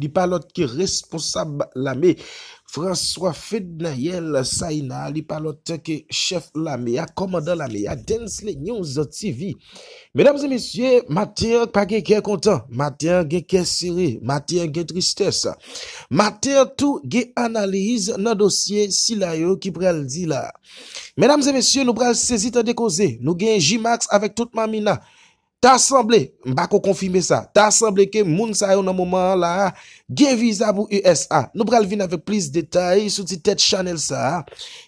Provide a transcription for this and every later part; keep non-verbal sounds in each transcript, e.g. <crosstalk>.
Li pa lot ki responsab la me François Fednayel Saïna Li pa lot ki chef la me, ya komoda la me, ya dens le nyon zot si vi Mèdames et messieurs, Mathieu pa gen gen kontant Mathieu gen kesire, Mathieu gen tristesse Mathieu tou gen analize nan dosye si la yo ki pral di la Mèdames et messieurs, nou pral sezite de koze Nou gen jimaks avek tout mamina Ta asemble, mba kon konfime sa, ta asemble ke moun sa yo nan mouman la, gen vizab ou USA, nou pral vin avek plis detay, sou ti tet chanel sa.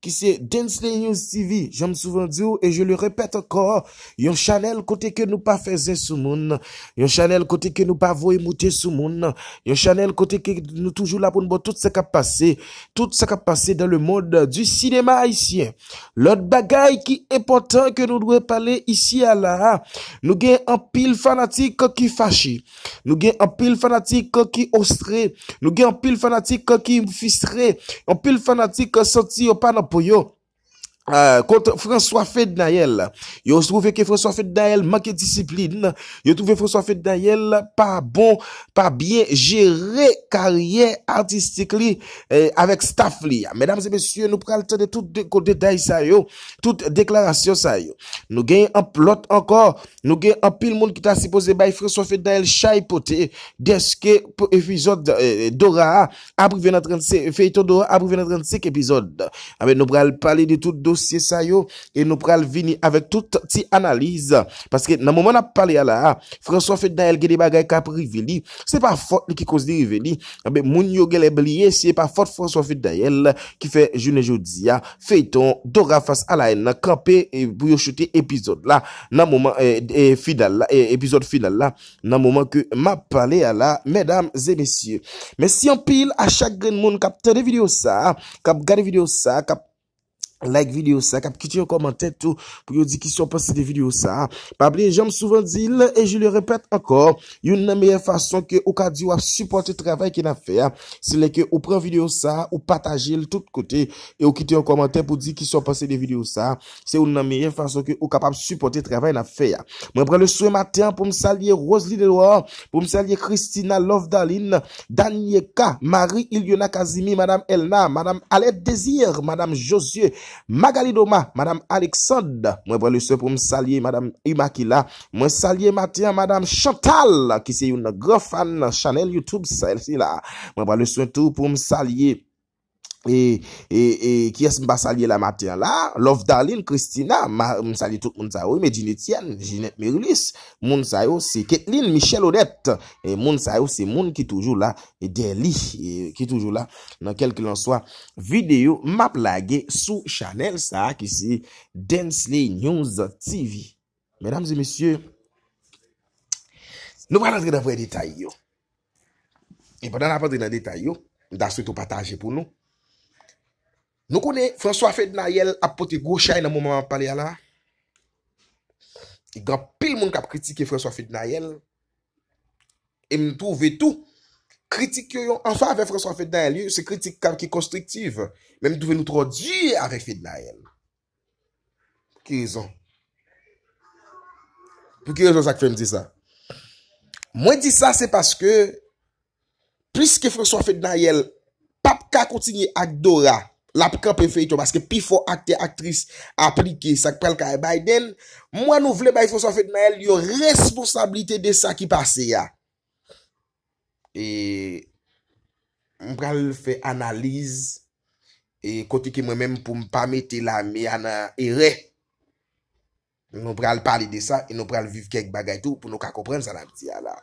qui c'est les News TV. J'aime souvent dire, et je le répète encore, un channel côté que nous pas faisons sous a un Chanel côté que nous pas voyons mouté sous a un Chanel côté que nous toujours là pour nous voir tout ce qui a passé, tout ce qui a passé dans le monde du cinéma haïtien. L'autre bagaille qui est important que nous devons parler ici à là, nous gagnons un pile fanatique qui fâchit nous gagnons un pile fanatique qui ostré, nous gagnons un pile fanatique qui frustré, un pile fanatique sorti au panneau 不用。kont euh, François Fede Nayel yo souve ke François Fede Nayel manke disipline, yo touve François Fede Nayel pa bon, pa biye jere karye artistik li euh, avek staf li mesdames et messieurs, nou pral te de tout de kote day sa yo, tout deklarasyon sa yo, nou genye an plot ankor, nou genye an pil moun ki ta se pose bay François Fede Nayel chaipote deske epizode euh, Dora, apri venant 35 epizode ame nou pral pale de tout do si sa yo, e nou pral vini avek tout ti analize paske nan mouman ap pale ala François Fede Dayel gede bagay kap riveli se pa fote li ki kouze di riveli moun yo gele blye, se pa fote François Fede Dayel ki fe june joudi feyton dora fas ala ena kap e bouyo chute epizode la nan mouman, epizode final eh, la nan mouman ke ma pale ala, medam zè messi mesi anpil a chak gen moun kap tere video sa kap gare video sa Like video sa, kap kiti yo komante pou yo di ki son passe de video sa. Pabli, jom souven zil e je le repete ankor, yon nan meye fason ke ou ka di wap supporte travay ki na fe, se le ke ou pren video sa, ou pataje l tout kote e ou kiti yo komante pou di ki son passe de video sa, se yon nan meye fason ke ou kapap supporte travay na fe. Mwen pre le souye maten pou msalye Rosely Deloye, pou msalye Christina Love Darlene, Danieka, Marie Ilyona Kazimi, Madame Elna, Madame Alèd Désir, Madame Josieux, Magali Doma, Madame Aleksand, mwen valeswen pou msalye Madame Imakila, mwen salye Matia Madame Chantal, ki se yon gro fan chanel Youtube sel si la, mwen valeswen tou pou msalye. E, e, e kyes mba salye la maten la Lof darlin Kristina M salye tout moun sa yo e, Men jine tiyan, jine merulis Moun sa yo se Ketlin, Michelle Odette Moun sa yo se moun ki toujou la Deli, ki toujou la Nan kelk lanswa Videyo map lage sou chanel Sa ki se Densley News TV Men amzi monsye Nou wala dreda vwe detay yo E podan apat dreda detay yo Da sou tou pataje pou nou Nou konen François Fednayel apote gwo chay nan mou maman pale ala. I grap pil moun kap kritike François Fednayel. E mn tou ve tou. Kritik yo yon. An fa ave François Fednayel yon. Se kritik kap ki konstriktiv. Men mn tou ve nou tro di ave Fednayel. Pou ki rezon. Pou ki rezon sa ke fe mdi sa. Mwen di sa se paske. Piske François Fednayel. Pap ka kontini ak Dora. La pika pe fe ito baske pi fo akte aktris aplike sak pral ka e Biden Mwa nou vle ba ito sa fet nan el yo responsabilite de sa ki pase ya E mpral fe analize E kote ki mwen men pou mpa meti la mi an e re Mwen pral pali de sa e mwen pral viv kek bagay tou pou nou ka kompren sa la biti ya la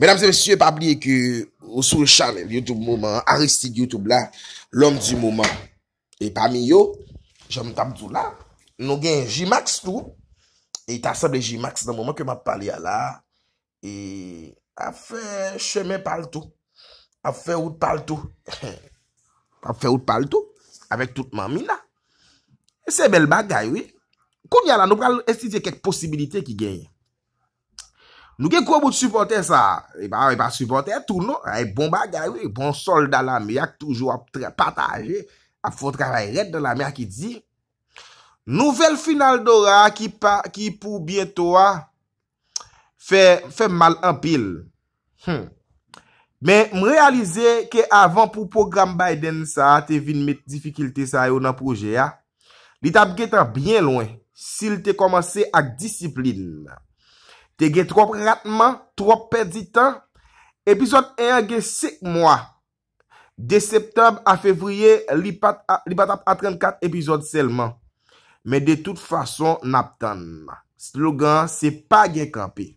Menamse msye, pa pli e ki ou sou chanel, YouTube mouman, Aristide YouTube la, l'homme du mouman. E pa mi yo, jame tabdou la, nou gen J-Max tou. E ta sable J-Max nan mouman ke map pale ya la. E a fe cheme pale tou. A fe ou pale tou. A fe ou pale tou. Awek tout mami la. E se bel bagay, oui. Koum ya la, nou pral estidye kek posibilite ki genye. Nou ke kwa bout supote sa? E ba, e ba supote, e tou nou. E bon bagay, e bon soldat la miak toujou ap pataje. Ap fote kavay red de la miak ki di. Nouvel final dora ki pou bieto a fe mal an pil. Hmm. Men m realize ke avan pou program Biden sa te vin met difikilte sa yo nan proje a. Li tab getan bien loin sil te komanse ak disiplin la. Te gen trope ratman, trope perdi tan. Epizode 1 gen 6 mwa. De septembe a fevriye, li patap a 34 epizode selman. Me de tout fason nap tan. Slogan se pa gen kampe.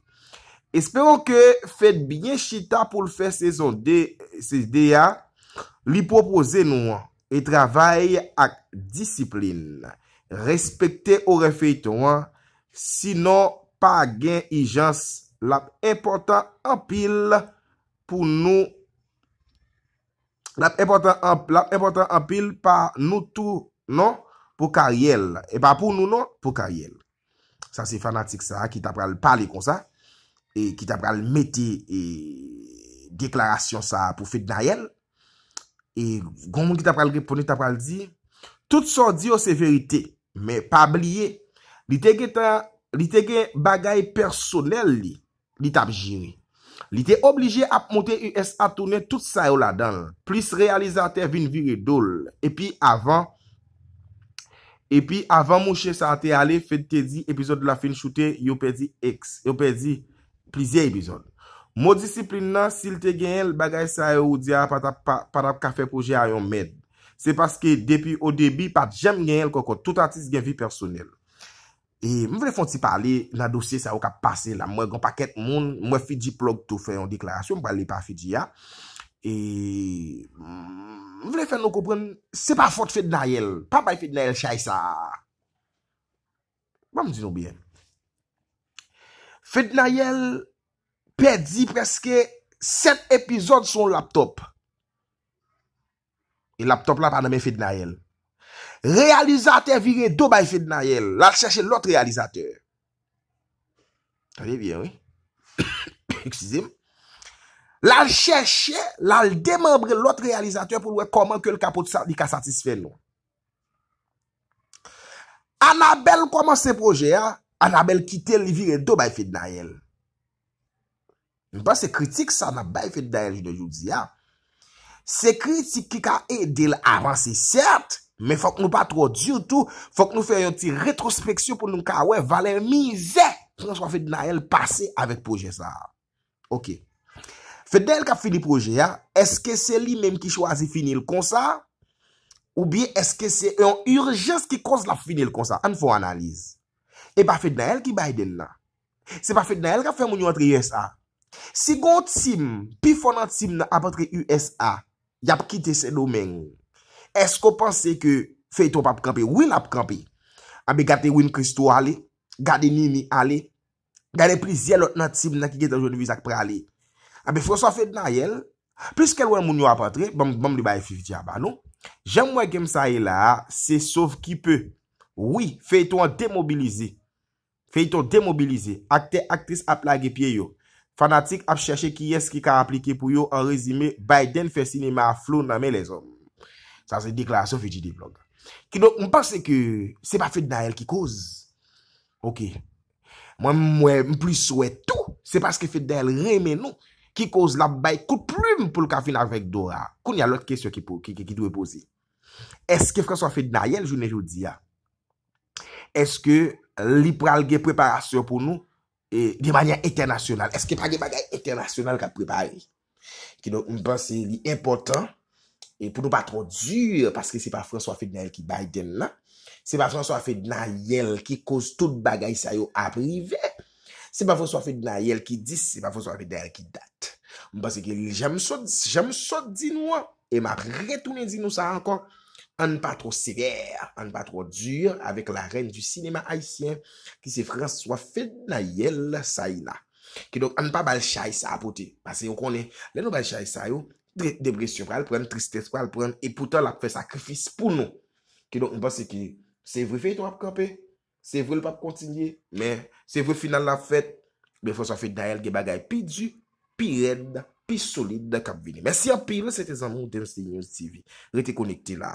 Esperon ke fèd bine chita pou l fè sezonde sezde ya. Li propose nou an. E travay ak disiplin. Respetè ou refeytou an. Sinon... pa gen ijans, lap importan apil, pou nou, lap importan apil, pa nou tou, nan, pou karyel, e ba pou nou nan, pou karyel, sa se fanatik sa, ki tap pral pale kon sa, e ki tap pral meti, e deklarasyon sa, pou fed na yel, e gounmou ki tap pral repone, tap pral di, tout so di yo se verite, me pa blye, li teke ta, Li te gen bagay personel li, li tap jini. Li te oblige ap mouten US atounen tout sa yo la dan. Plis realiza e e te vin vin e dol. Epi avan, epi avan mouche sa ate ale, fet te di epizod la fin choute, yo pe di ex. Yo pe di plizye e bizon. Mo disiplin nan, si li te gen el bagay sa yo ou dia, pat ap kafe pou je ayon med. Se paske depi o debi pat jem gen el koko tout atis gen vi personel. E mwen fwen ti pale, la dosye sa ou ka pase la, mwen gen paket moun, mwen Fidji Plog tou fe yon deklarasyon, mwen pale pa Fidji ya E mwen fwen nou kopren, se pa fote Fidna Yel, pa bay Fidna Yel chay sa Mwen mwen di nou bien Fidna Yel perdi preske 7 epizod son laptop E laptop la pa name Fidna Yel Realizatè virè do bay fèd nan yèl, lal chèche lout realizatè. Tade vi, wè. <coughs> Eksizim. Lal chèche, lal demembre lout realizatè pou lwè koman ke lka poti sa di ka satisfè nou. Anabel koman se projè, Anabel kitè li virè do bay fèd nan yèl. Mwen pa se kritik sa nan bay fèd nan yèl jounen joun zi ya. Se kritik ki ka edèl avansè sèrt, Men fòk nou pa tro djoutou, fòk nou fè yon ti retrospeksyon pou nou kawè valèl mi zè. Sè nan sò fè dna el pase avèk proje sa. Ok. Fè dna el kap fini proje ya, eske se li menm ki chwazi fini l kon sa? Ou bi eske se yon urjens ki konz la fini l kon sa? An fò analize. E pa fè dna el ki bay den la. Se pa fè dna el kap fè moun yo atre USA. Si gò tsim, pi fonan tsim nan apatre USA, yap kite se nou menm. Esko panse ke feyton pa apkampi? Win apkampi? Abe gade Win Christou ale? Gade Nimi ale? Gade plizye lot natib nan ki getan jouni vizak pre ale? Abe François Fednayel? Plis ke lwen moun yo apatre? Bam li baye 50 abanou? Jem mwen gen msa e la, se sov ki pe. Oui, feyton demobilize. Feyton demobilize. Akte aktis ap lage pie yo. Fanatik ap chache ki yes ki ka aplike pou yo. En rezime, Biden fe sinema aflo name le zon. Sa se deklarasyon fiji di vlog. Kino, mpense ki se pa fide na el ki koz. Ok. Mwen mwen mpou souwete tou. Se pa se fide na el reme nou. Ki koz la bay kout plume pou lka fin avèk Dora. Koun ya lot kesyon ki tou e pose. Eske fika sa fide na el jounen joudiya. Ah? Eske li pralge preparasyon pou nou. De manyan eternasyonal. Eske pa ge bagay eternasyonal ka prebari. Kino, mpense li importan. E pou nou pa tro dure, paske se pa François Fidnayel ki Biden la, se pa François Fidnayel ki koz tout bagay sa yo aprive, se pa François Fidnayel ki dis, se pa François Fidnayel ki dat. Mpase ki jem sot, jem sot di nou, e ma pretounen di nou sa ankon, an pa tro sever, an pa tro dure, avek la ren du sinema haisyen, ki se François Fidnayel sa yi la. Ki dok an pa balchay sa apote, pasye yon konen, le nou balchay sa yo, depresyon, pou al pren tristesse, pou al pren epoutal ap pre sakrifis pou nou. Ki nou, mba se ki, se vrefe ton ap kapè, se vrele pa ap kontinye, me, se vrefe nan la fèt, me fò sa fè dayel ge bagay pi djou, pi red, pi solide de kap vini. Mersi apir, se te zanmou Dems TV. Rete konekte la.